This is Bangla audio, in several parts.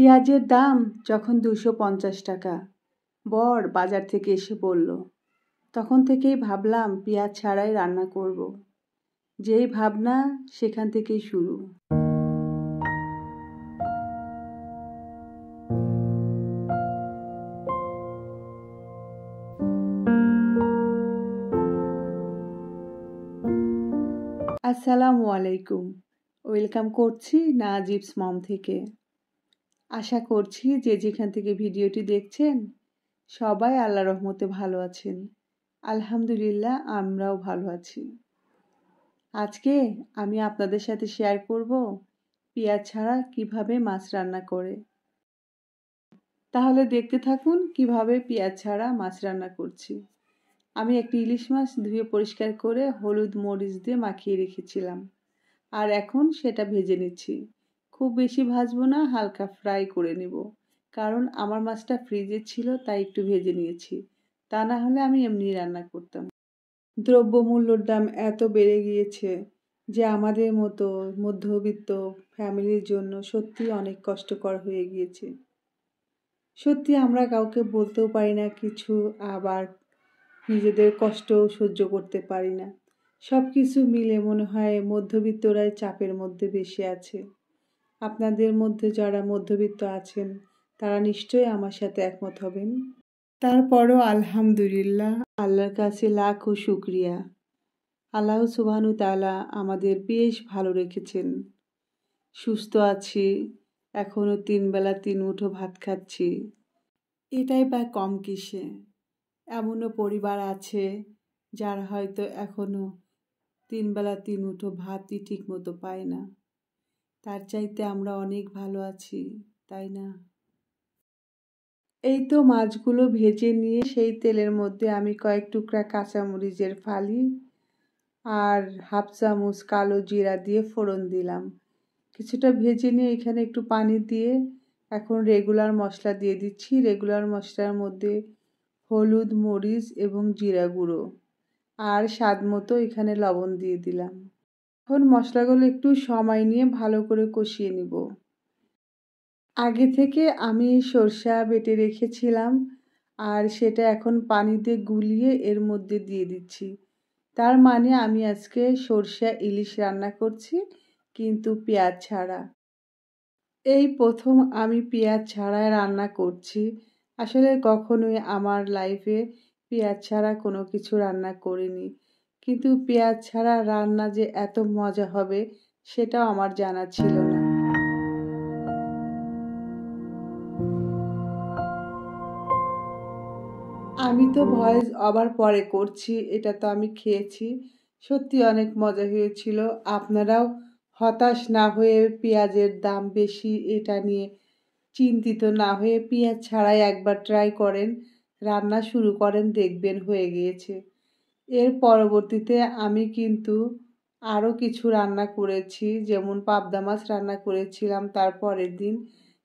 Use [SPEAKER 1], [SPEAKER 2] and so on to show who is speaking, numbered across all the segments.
[SPEAKER 1] পেঁয়াজের দাম যখন দুশো পঞ্চাশ টাকা বর বাজার থেকে এসে বলল তখন থেকেই ভাবলাম পেঁয়াজ ছাড়াই রান্না করব। যেই ভাবনা সেখান থেকেই শুরু আসসালামু আলাইকুম ওয়েলকাম করছি নাজিবস মম থেকে আশা করছি যে যেখান থেকে ভিডিওটি দেখছেন সবাই আল্লাহ রহমতে ভালো আছেন আলহামদুলিল্লাহ আমরাও ভালো আছি আজকে আমি আপনাদের সাথে শেয়ার করব পেঁয়াজ ছাড়া কিভাবে মাছ রান্না করে তাহলে দেখতে থাকুন কিভাবে পেঁয়াজ ছাড়া মাছ রান্না করছি আমি একটি ইলিশ মাছ ধুয়ে পরিষ্কার করে হলুদ মরিচ দিয়ে মাখিয়ে রেখেছিলাম আর এখন সেটা ভেজে নিচ্ছি খুব বেশি ভাজবো না হালকা ফ্রাই করে নেব কারণ আমার মাছটা ফ্রিজে ছিল তাই একটু ভেজে নিয়েছি তা না হলে আমি এমনি রান্না করতাম দ্রব্যমূল্যর দাম এত বেড়ে গিয়েছে যে আমাদের মতো মধ্যবিত্ত ফ্যামিলির জন্য সত্যি অনেক কষ্টকর হয়ে গিয়েছে সত্যি আমরা কাউকে বলতেও পারি না কিছু আবার নিজেদের কষ্টও সহ্য করতে পারি না সব কিছু মিলে মনে হয় মধ্যবিত্তরাই চাপের মধ্যে বেশি আছে আপনাদের মধ্যে যারা মধ্যবিত্ত আছেন তারা নিশ্চয়ই আমার সাথে একমত হবেন তারপরও আলহামদুলিল্লাহ আল্লাহর কাছে লাখ ও শুক্রিয়া আল্লাহ সুবাহানু তালা আমাদের বেশ ভালো রেখেছেন সুস্থ আছি এখনও তিন বেলা তিন মুঠো ভাত খাচ্ছি এটাই বা কম কিসে এমনও পরিবার আছে যারা হয়তো এখনও তিন বেলা তিন মুঠো ভাতই ঠিকমতো পায় না তার চাইতে আমরা অনেক ভালো আছি তাই না এই তো মাছগুলো ভেজে নিয়ে সেই তেলের মধ্যে আমি কয়েক টুকরা কাঁচামরিচের ফালি আর হাফ চামচ কালো জিরা দিয়ে ফোড়ন দিলাম কিছুটা ভেজে নিয়ে এখানে একটু পানি দিয়ে এখন রেগুলার মশলা দিয়ে দিচ্ছি রেগুলার মশলার মধ্যে হলুদ মরিচ এবং জিরা গুঁড়ো আর স্বাদ মতো এখানে লবণ দিয়ে দিলাম এখন মশলাগুলো একটু সময় নিয়ে ভালো করে কষিয়ে নিব আগে থেকে আমি সরষা বেটে রেখেছিলাম আর সেটা এখন পানিতে গুলিয়ে এর মধ্যে দিয়ে দিচ্ছি তার মানে আমি আজকে সরষা ইলিশ রান্না করছি কিন্তু পেঁয়াজ ছাড়া এই প্রথম আমি পেঁয়াজ ছাড়া রান্না করছি আসলে কখনোই আমার লাইফে পেঁয়াজ ছাড়া কোনো কিছু রান্না করিনি কিন্তু পেঁয়াজ ছাড়া রান্না যে এত মজা হবে সেটাও আমার জানা ছিল না আমি তো ভয়েস আবার পরে করছি এটা তো আমি খেয়েছি সত্যি অনেক মজা হয়েছিল আপনারাও হতাশ না হয়ে পেঁয়াজের দাম বেশি এটা নিয়ে চিন্তিত না হয়ে পেঁয়াজ ছাড়াই একবার ট্রাই করেন রান্না শুরু করেন দেখবেন হয়ে গিয়েছে এর পরবর্তীতে আমি কিন্তু আরও কিছু রান্না করেছি যেমন পাবদা মাছ রান্না করেছিলাম তার পরের দিন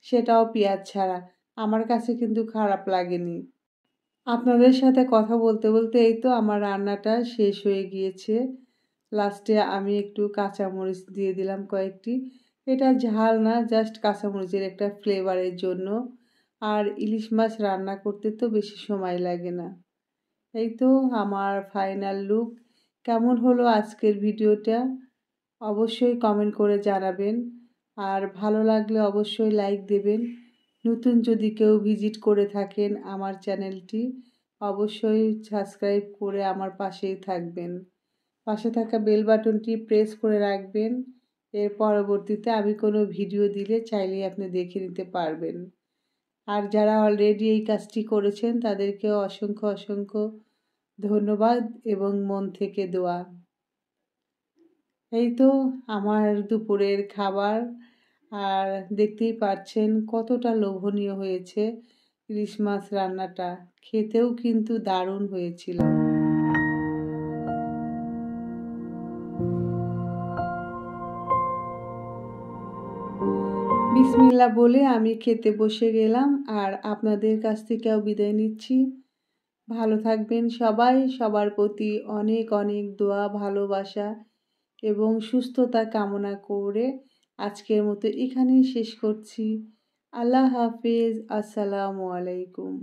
[SPEAKER 1] সেটাও পেঁয়াজ ছাড়া আমার কাছে কিন্তু খারাপ লাগেনি আপনাদের সাথে কথা বলতে বলতে এই তো আমার রান্নাটা শেষ হয়ে গিয়েছে লাস্টে আমি একটু কাঁচামরিচ দিয়ে দিলাম কয়েকটি এটা ঝাল না জাস্ট কাঁচামরিচের একটা ফ্লেভারের জন্য আর ইলিশ মাছ রান্না করতে তো বেশি সময় লাগে না এই তো আমার ফাইনাল লুক কেমন হলো আজকের ভিডিওটা অবশ্যই কমেন্ট করে জানাবেন আর ভালো লাগলে অবশ্যই লাইক দেবেন নতুন যদি কেউ ভিজিট করে থাকেন আমার চ্যানেলটি অবশ্যই সাবস্ক্রাইব করে আমার পাশেই থাকবেন পাশে থাকা বেল বাটনটি প্রেস করে রাখবেন এর পরবর্তীতে আমি কোনো ভিডিও দিলে চাইলেই আপনি দেখে নিতে পারবেন আর যারা অলরেডি এই কাজটি করেছেন তাদেরকে অসংখ্য অসংখ্য ধন্যবাদ এবং মন থেকে দোয়া এই তো আমার দুপুরের খাবার আর দেখতেই পাচ্ছেন কতটা লোভনীয় হয়েছে ইলিশ মাছ রান্নাটা খেতেও কিন্তু দারুণ হয়েছিল বিসমিল্লা বলে আমি খেতে বসে গেলাম আর আপনাদের কাছ থেকেও বিদায় নিচ্ছি ভালো থাকবেন সবাই সবার প্রতি অনেক অনেক দোয়া ভালোবাসা এবং সুস্থতা কামনা করে আজকের মতো এখানেই শেষ করছি আল্লাহ হাফেজ আসসালামু আলাইকুম